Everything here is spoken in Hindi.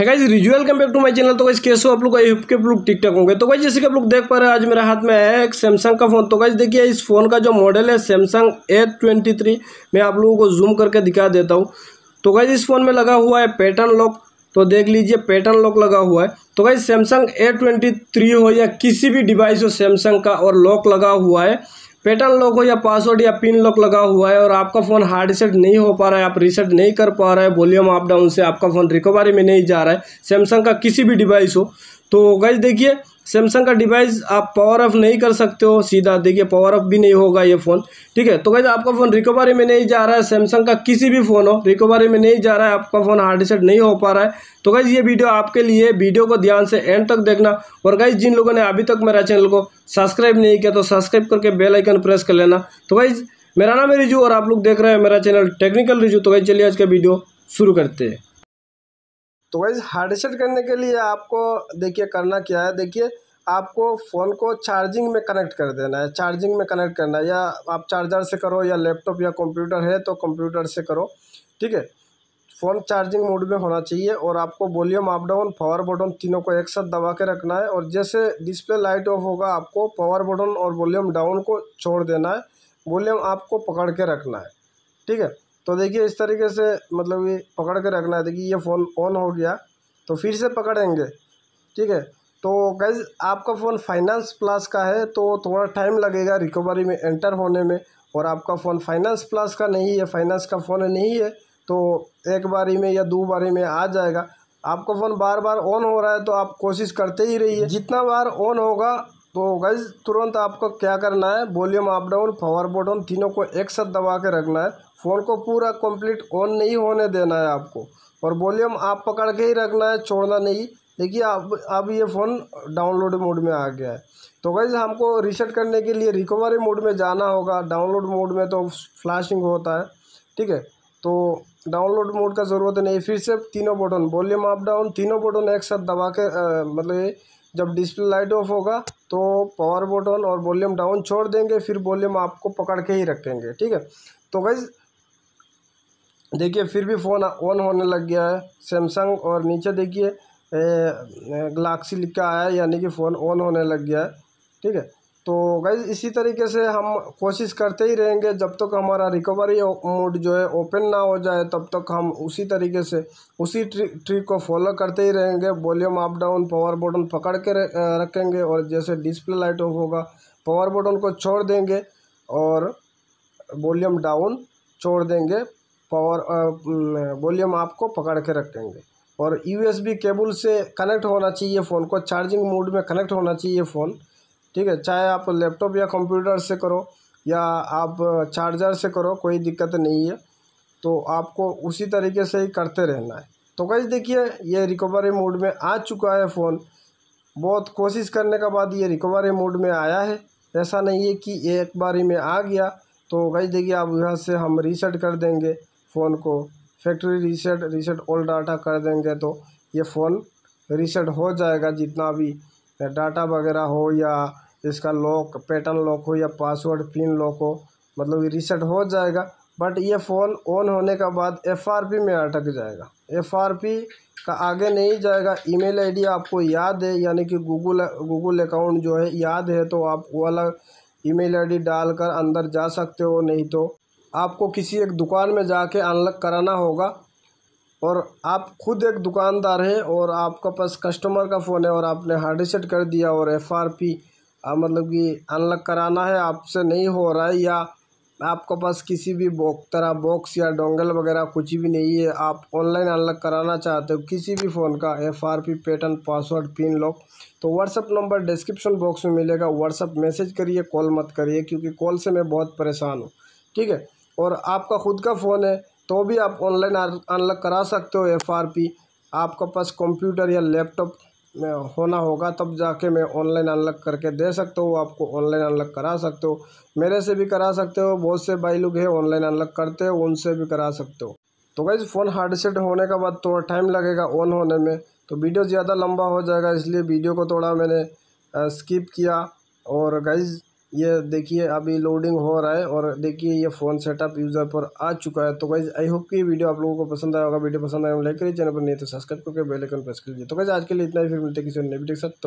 है रिजुअल come back to my channel तो गाइज कैसे हो आप लोग आई होप के आप लोग ठीक होंगे तो गाइज जैसे कि आप लोग देख पा रहे हैं आज मेरे हाथ में है एक सैमसंग का फ़ोन तो गाइज देखिए इस फ़ोन का जो मॉडल है सैमसंग ए ट्वेंटी थ्री मैं आप लोगों को जूम करके दिखा देता हूँ तो गाइज इस फ़ोन में लगा हुआ है पैटर्न लॉक तो देख लीजिए पैटर्न लॉक लगा हुआ है तो guys Samsung A twenty three हो या किसी भी डिवाइस हो सैमसंग का और लॉक लगा हुआ है पेटर्न लॉक हो या पासवर्ड या पिन लॉक लगा हुआ है और आपका फ़ोन हार्ड रिसेट नहीं हो पा रहा है आप रिसेट नहीं कर पा रहे हैं वॉल्यूम अप डाउन से आपका फ़ोन रिकवरी में नहीं जा रहा है सैमसंग का किसी भी डिवाइस हो तो गैस देखिए सैमसंग का डिवाइस आप पावर ऑफ नहीं कर सकते हो सीधा देखिए पावर ऑफ भी नहीं होगा ये फ़ोन ठीक है तो कैसे आपका फ़ोन रिकवरी में नहीं जा रहा है सैमसंग का किसी भी फ़ोन हो रिकवरी में नहीं जा रहा है आपका फ़ोन हार्ड सेट नहीं हो पा रहा है तो कैसे ये वीडियो आपके लिए वीडियो को ध्यान से एंड तक देखना और कैसे जिन लोगों ने अभी तक मेरा चैनल को सब्सक्राइब नहीं किया तो सब्सक्राइब करके बेलाइकन प्रेस कर लेना तो कैसे मेरा नाम है रिजू और आप लोग देख रहे हैं मेरा चैनल टेक्निकल रिजू तो कैसे चलिए आज का वीडियो शुरू करते हैं तो वैसे हार्ड सेट करने के लिए आपको देखिए करना क्या है देखिए आपको फ़ोन को चार्जिंग में कनेक्ट कर देना है चार्जिंग में कनेक्ट करना है या आप चार्जर से करो या लैपटॉप या कंप्यूटर है तो कंप्यूटर से करो ठीक है फ़ोन चार्जिंग मोड में होना चाहिए और आपको volume up down power button तीनों को एक साथ दबा के रखना है और जैसे डिस्प्ले लाइट ऑफ होगा आपको पावर बटन और वॉल्यूम डाउन को छोड़ देना है वॉल्यूम आपको पकड़ के रखना है ठीक है तो देखिए इस तरीके से मतलब ये पकड़ के रखना है देखिए ये फ़ोन ऑन हो गया तो फिर से पकड़ेंगे ठीक है तो गैज़ आपका फ़ोन फाइनेंस प्लस का है तो थोड़ा टाइम लगेगा रिकवरी में एंटर होने में और आपका फ़ोन फाइनेंस प्लस का नहीं है फाइनेंस का फ़ोन नहीं है तो एक बारी में या दो बारी में आ जाएगा आपका फ़ोन बार बार ऑन हो रहा है तो आप कोशिश करते ही रहिए जितना बार ऑन होगा तो गैस तुरंत आपको क्या करना है volume up down power button तीनों को एक साथ दबा के रखना है फ़ोन को पूरा कंप्लीट ऑन नहीं होने देना है आपको और वॉल्यूम आप पकड़ के ही रखना है छोड़ना नहीं देखिए अब अब ये फ़ोन डाउनलोड मोड में आ गया है तो गैज हमको रिसेट करने के लिए रिकवरी मोड में जाना होगा डाउनलोड मोड में तो फ्लैशिंग होता है ठीक है तो डाउनलोड मोड का ज़रूरत नहीं फिर से तीनों बटन वॉल्यूम अप डाउन तीनों बटन एक साथ दबा के आ, मतलब जब डिस्प्ले लाइट ऑफ होगा तो पावर बटन और वॉल्यूम डाउन छोड़ देंगे फिर वॉल्यूम आपको पकड़ के ही रखेंगे ठीक है तो गई देखिए फिर भी फ़ोन ऑन होने लग गया है सैमसंग और नीचे देखिए गलाक्सी लिखा आया है यानी कि फ़ोन ऑन होने लग गया है ठीक है तो गई इसी तरीके से हम कोशिश करते ही रहेंगे जब तक हमारा रिकवरी मोड जो है ओपन ना हो जाए तब तक हम उसी तरीके से उसी ट्रिक ट्रिक को फॉलो करते ही रहेंगे volume up down power button पकड़ के रखेंगे और जैसे डिस्प्ले लाइट ऑफ होगा पावर बटन को छोड़ देंगे और वॉल्यूम डाउन छोड़ देंगे पावर वॉल्यूम आपको पकड़ के रखेंगे और यूएसबी केबल से कनेक्ट होना चाहिए फ़ोन को चार्जिंग मोड में कनेक्ट होना चाहिए फ़ोन ठीक है चाहे आप लैपटॉप या कंप्यूटर से करो या आप चार्जर से करो कोई दिक्कत नहीं है तो आपको उसी तरीके से ही करते रहना है तो कैसे देखिए ये रिकवरी मोड में आ चुका है फ़ोन बहुत कोशिश करने के बाद ये रिकवरी मोड में आया है ऐसा नहीं है कि ये एक बारी में आ गया तो गई देखिए आप यहाँ से हम रीसेट कर देंगे फ़ोन को factory reset reset all data कर देंगे तो ये फ़ोन रीसेट हो जाएगा जितना भी डाटा वगैरह हो या इसका लॉक पैटर्न लॉक हो या पासवर्ड पिन लॉक हो मतलब ये रिसेट हो जाएगा बट ये फ़ोन ऑन होने के बाद एफआरपी में अटक जाएगा एफआरपी का आगे नहीं जाएगा ईमेल आईडी आपको याद है यानी कि गूगल गूगल अकाउंट जो है याद है तो आप वो आई डी डाल डालकर अंदर जा सकते हो नहीं तो आपको किसी एक दुकान में जाके अनलॉक कराना होगा और आप खुद एक दुकानदार हैं और आपका पास कस्टमर का फ़ोन है और आपने हार्ड रिसेट कर दिया और एफ आर पी आ, हाँ, मतलब कि अनलॉक कराना है आपसे नहीं हो रहा है या आपके पास किसी भी बॉक तरह बॉक्स या डोंगल वगैरह कुछ भी नहीं है आप ऑनलाइन अनलॉक कराना चाहते हो किसी भी फ़ोन का F R P pattern password pin lock तो व्हाट्सअप नंबर डिस्क्रिप्शन बॉक्स में मिलेगा व्हाट्सअप मैसेज करिए कॉल मत करिए क्योंकि कॉल से मैं बहुत परेशान हूँ ठीक है और आपका खुद का फ़ोन है तो भी आप ऑनलाइन अनलॉक करा सकते हो एफ आर पी आपके पास कंप्यूटर या लैपटॉप में होना होगा तब जाके मैं ऑनलाइन अनलॉक करके दे सकता हूँ आपको ऑनलाइन अनलॉक करा सकते हो मेरे से भी करा सकते हो बहुत से भाई लोग हैं ऑनलाइन अनलॉक करते हो उनसे भी करा सकते हो तो गाइज फ़ोन हार्डसेट होने के बाद थोड़ा टाइम लगेगा ऑन होने में तो वीडियो ज़्यादा लंबा हो जाएगा इसलिए वीडियो को थोड़ा मैंने स्किप किया और गाइज़ ये देखिए अभी लोडिंग हो रहा है और देखिए ये फ़ोन सेटअप यूज़र पर आ चुका है तो कैसे आई होप कि वीडियो आप लोगों को पसंद आया होगा वीडियो पसंद आया लाइक करिए चैनल पर नहीं तो सब्सक्राइब करके बेल आइकन प्रेस कर लीजिए तो कैसे आज के लिए इतना ही फिर मिलते किसी ने वीडियो के साथ